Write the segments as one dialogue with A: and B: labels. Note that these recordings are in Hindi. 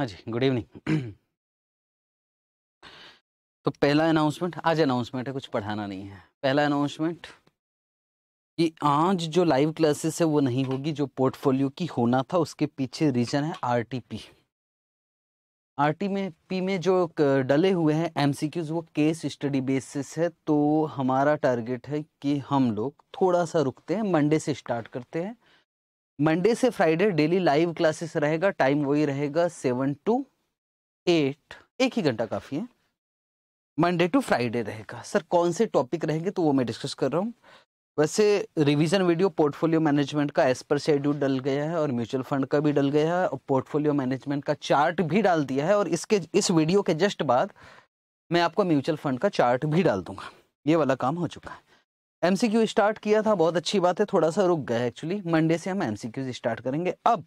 A: हाँ जी गुड इवनिंग तो पहला अनाउंसमेंट आज अनाउंसमेंट है कुछ पढ़ाना नहीं है पहला अनाउंसमेंट कि आज जो लाइव क्लासेस है वो नहीं होगी जो पोर्टफोलियो की होना था उसके पीछे रीजन है आरटीपी आरटी में पी में जो डले हुए हैं एमसीक्यूज वो केस स्टडी बेसिस है तो हमारा टारगेट है कि हम लोग थोड़ा सा रुकते हैं मंडे से स्टार्ट करते हैं मंडे से फ्राइडे डेली लाइव क्लासेस रहेगा टाइम वही रहेगा सेवन टू एट एक ही घंटा काफ़ी है मंडे टू फ्राइडे रहेगा सर कौन से टॉपिक रहेंगे तो वो मैं डिस्कस कर रहा हूँ वैसे रिवीजन वीडियो पोर्टफोलियो मैनेजमेंट का एज पर शेड्यूल डल गया है और म्यूचुअल फंड का भी डल गया है और पोर्टफोलियो मैनेजमेंट का चार्ट भी डाल दिया है और इसके इस वीडियो के जस्ट बाद मैं आपको म्यूचुअल फंड का चार्ट भी डाल दूंगा ये वाला काम हो चुका है एमसीक्यू स्टार्ट किया था बहुत अच्छी बात है थोड़ा सा रुक गया एक्चुअली मंडे से हम एमसीक्यूज स्टार्ट करेंगे अब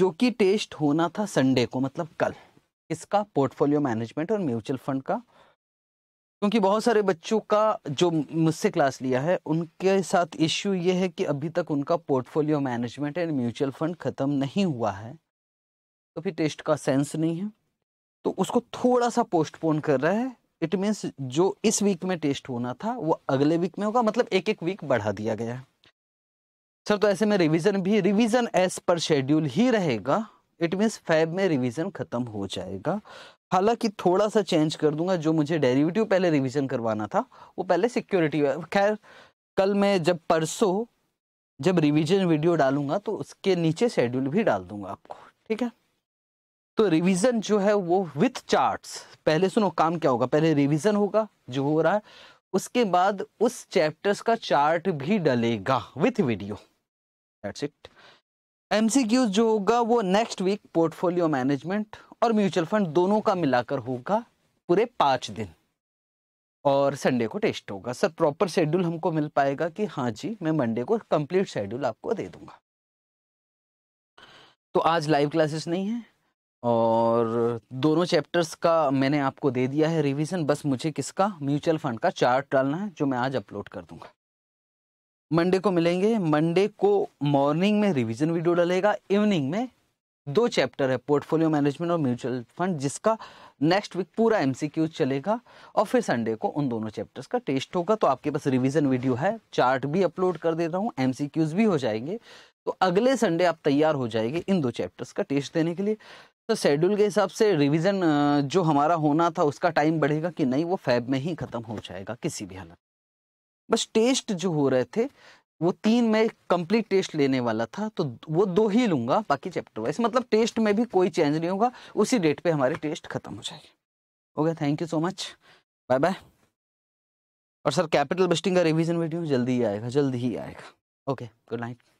A: जो कि टेस्ट होना था संडे को मतलब कल इसका पोर्टफोलियो मैनेजमेंट और म्यूचुअल फंड का क्योंकि बहुत सारे बच्चों का जो मुझसे क्लास लिया है उनके साथ इश्यू ये है कि अभी तक उनका portfolio management and mutual fund ख़त्म नहीं हुआ है तो फिर टेस्ट का सेंस नहीं है तो उसको थोड़ा सा पोस्टपोन कर रहा है इट मीन्स जो इस वीक में टेस्ट होना था वो अगले वीक में होगा मतलब एक एक वीक बढ़ा दिया गया है सर तो ऐसे में रिवीजन भी रिवीजन एज पर शेड्यूल ही रहेगा इट मीन्स फैब में रिवीजन खत्म हो जाएगा हालांकि थोड़ा सा चेंज कर दूंगा जो मुझे डेरिवेटिव पहले रिवीजन करवाना था वो पहले सिक्योरिटी खैर कल मैं जब परसों जब रिवीजन वीडियो डालूंगा तो उसके नीचे शेड्यूल भी डाल दूंगा आपको ठीक है तो रिवीजन जो है वो विथ चार्ट्स पहले सुनो काम क्या होगा पहले रिवीजन होगा जो हो रहा है उसके बाद उस चैप्टर्स का चार्ट भी डलेगा with video that's it MCQ जो होगा वो नेक्स्ट वीक पोर्टफोलियो मैनेजमेंट और म्यूचुअल फंड दोनों का मिलाकर होगा पूरे पाँच दिन और संडे को टेस्ट होगा सर प्रॉपर शेड्यूल हमको मिल पाएगा कि हाँ जी मैं मंडे को कंप्लीट शेड्यूल आपको दे दूंगा तो आज लाइव क्लासेस नहीं है और दोनों चैप्टर्स का मैंने आपको दे दिया है रिवीजन बस मुझे किसका म्यूचुअल फंड का चार्ट डालना है जो मैं आज अपलोड कर दूंगा मंडे को मिलेंगे मंडे को मॉर्निंग में रिवीजन वीडियो डलेगा इवनिंग में दो चैप्टर है पोर्टफोलियो मैनेजमेंट और म्यूचुअल फंड जिसका नेक्स्ट वीक पूरा एम चलेगा और फिर संडे को उन दोनों चैप्टर्स का टेस्ट होगा तो आपके पास रिविजन वीडियो है चार्ट भी अपलोड कर देता हूँ एम भी हो जाएंगे तो अगले संडे आप तैयार हो जाएंगे इन दो चैप्टर्स का टेस्ट देने के लिए तो शेड्यूल के हिसाब से रिवीजन जो हमारा होना था उसका टाइम बढ़ेगा कि नहीं वो फैब में ही ख़त्म हो जाएगा किसी भी हालत बस टेस्ट जो हो रहे थे वो तीन में कंप्लीट टेस्ट लेने वाला था तो वो दो ही लूँगा बाकी चैप्टर वाइज मतलब टेस्ट में भी कोई चेंज नहीं होगा उसी डेट पे हमारे टेस्ट खत्म हो जाएंगे okay thank you so much bye bye और सर कैपिटल बस्टिंग का रिवीजन वीडियो जल्दी ही आएगा जल्दी ही आएगा ओके गुड नाइट